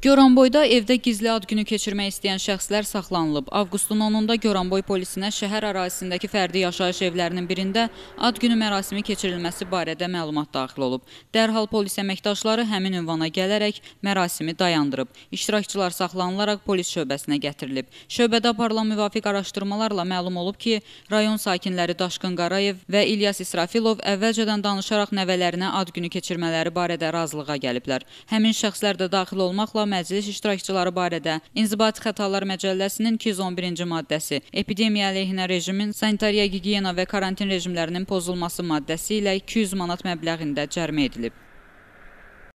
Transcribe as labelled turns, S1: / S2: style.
S1: Goranboyda evdə gizli ad günü keçirmək istəyən şəxslər saxlanılıb. Avqustun 10-da Goranboy polisinə şəhər ərazisindəki fərdi yaşayış evlərinin birində ad günü mərasimi keçirilməsi barədə məlumat daxil olub. Dərhal polis əməkdaşları həmin ünvana gələrək mərasimi dayandırıb. İştirakçılar saxlanılaraq polis şöbəsinə gətirilib. Şöbədə aparılan müvafiq araşdırmalarla məlum olub ki, rayon sakinləri Daşqın Qarayev və İlyas İsrafilov əvvəlcədən danışaraq nəvələrinə ad günü keçirmələri barədə razılığa gəliblər. Həmin şəxslər də daxil olmaqla məclis iştirakçıları barədə İnzibati Xətalar Məcəlləsinin 211-ci maddəsi, epidemiya əleyhinə rejimin sanitariya gigiyena və karantin rejimlərinin pozulması maddəsi ilə 200 manat məbləğində cərimə edilib.